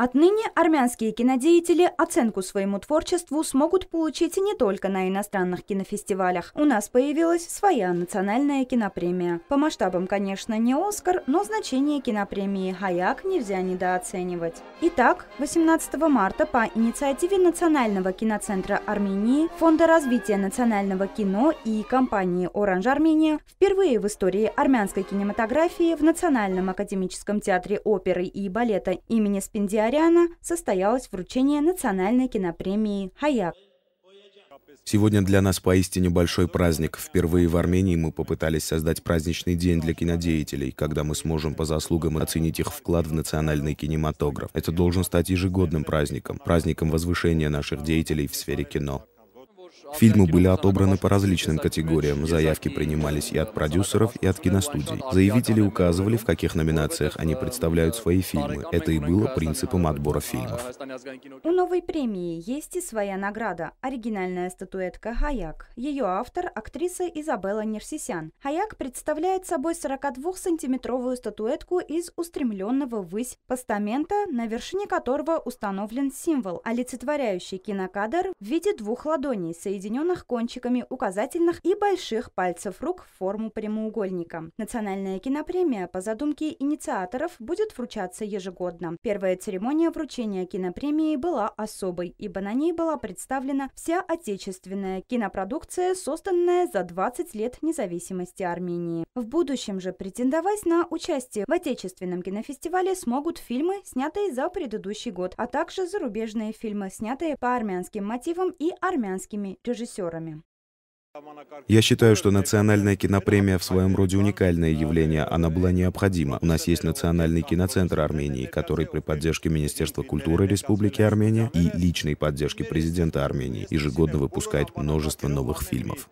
Отныне армянские кинодеятели оценку своему творчеству смогут получить не только на иностранных кинофестивалях. У нас появилась своя национальная кинопремия. По масштабам, конечно, не «Оскар», но значение кинопремии «Хаяк» нельзя недооценивать. Итак, 18 марта по инициативе Национального киноцентра Армении, Фонда развития национального кино и компании «Оранж Армения» впервые в истории армянской кинематографии в Национальном академическом театре оперы и балета имени Спендиария Гагаряна состоялось вручение национальной кинопремии «Хаяк». Сегодня для нас поистине большой праздник. Впервые в Армении мы попытались создать праздничный день для кинодеятелей, когда мы сможем по заслугам оценить их вклад в национальный кинематограф. Это должен стать ежегодным праздником, праздником возвышения наших деятелей в сфере кино. Фильмы были отобраны по различным категориям, заявки принимались и от продюсеров, и от киностудий. Заявители указывали, в каких номинациях они представляют свои фильмы. Это и было принципом отбора фильмов. У новой премии есть и своя награда – оригинальная статуэтка «Хаяк». Ее автор – актриса Изабелла Нерсисян. «Хаяк» представляет собой 42-сантиметровую статуэтку из устремленного ввысь постамента, на вершине которого установлен символ, олицетворяющий кинокадр в виде двух ладоней, соединенных соединенных кончиками указательных и больших пальцев рук в форму прямоугольника. Национальная кинопремия по задумке инициаторов будет вручаться ежегодно. Первая церемония вручения кинопремии была особой, ибо на ней была представлена вся отечественная кинопродукция, созданная за 20 лет независимости Армении. В будущем же претендовать на участие в отечественном кинофестивале смогут фильмы, снятые за предыдущий год, а также зарубежные фильмы, снятые по армянским мотивам и армянскими режиссерами. Я считаю, что национальная кинопремия в своем роде уникальное явление, она была необходима. У нас есть Национальный киноцентр Армении, который при поддержке Министерства культуры Республики Армения и личной поддержке президента Армении ежегодно выпускает множество новых фильмов.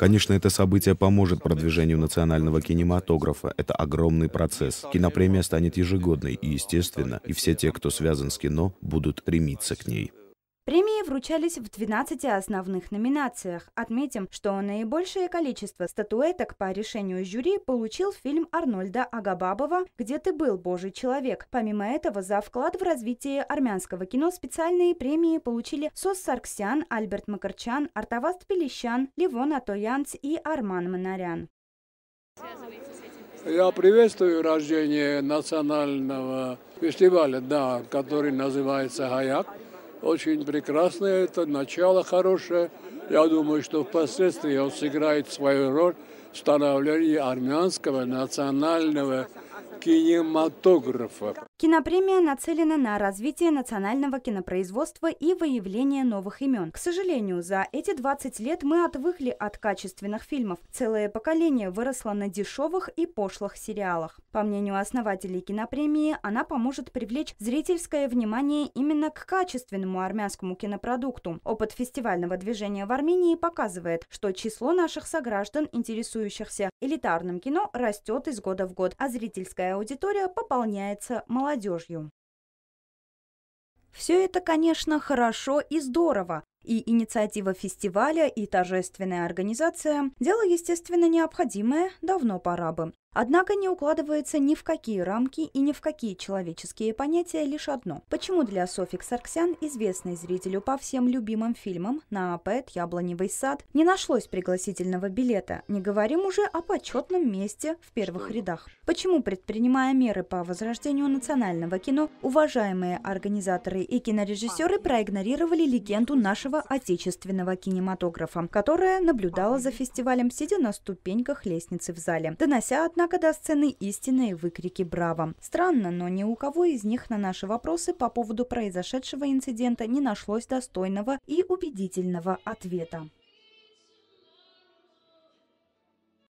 Конечно, это событие поможет продвижению национального кинематографа. Это огромный процесс. Кинопремия станет ежегодной, и, естественно, и все те, кто связан с кино, будут стремиться к ней вручались в 12 основных номинациях. Отметим, что наибольшее количество статуэток по решению жюри получил фильм Арнольда Агабабова «Где ты был, божий человек». Помимо этого, за вклад в развитие армянского кино специальные премии получили Сос Сарксян, Альберт Макарчан, Артаваст Пелещан, Ливон Атоянц и Арман Манарян. Я приветствую рождение национального фестиваля, да, который называется «Хаяк» очень прекрасное это начало хорошее. Я думаю, что впоследствии он сыграет свою роль в становлении армянского национального кинематографа. Кинопремия нацелена на развитие национального кинопроизводства и выявление новых имен. К сожалению, за эти 20 лет мы отвыкли от качественных фильмов. Целое поколение выросло на дешевых и пошлых сериалах. По мнению основателей кинопремии, она поможет привлечь зрительское внимание именно к качественному армянскому кинопродукту. Опыт фестивального движения в Армении показывает, что число наших сограждан, интересующихся элитарным кино, растет из года в год, а зрительская аудитория пополняется молодежью молодежью. Все это, конечно, хорошо и здорово, и инициатива фестиваля, и торжественная организация – дело, естественно, необходимое, давно пора бы. Однако не укладывается ни в какие рамки и ни в какие человеческие понятия лишь одно. Почему для Софик Сарксян, известной зрителю по всем любимым фильмам на Апет, Яблоневый сад, не нашлось пригласительного билета, не говорим уже о почетном месте в первых рядах? Почему, предпринимая меры по возрождению национального кино, уважаемые организаторы и кинорежиссеры проигнорировали легенду нашего отечественного кинематографа, которая наблюдала за фестивалем, сидя на ступеньках лестницы в зале, донося, однако, Однако до сцены истинные выкрики «Браво!». Странно, но ни у кого из них на наши вопросы по поводу произошедшего инцидента не нашлось достойного и убедительного ответа.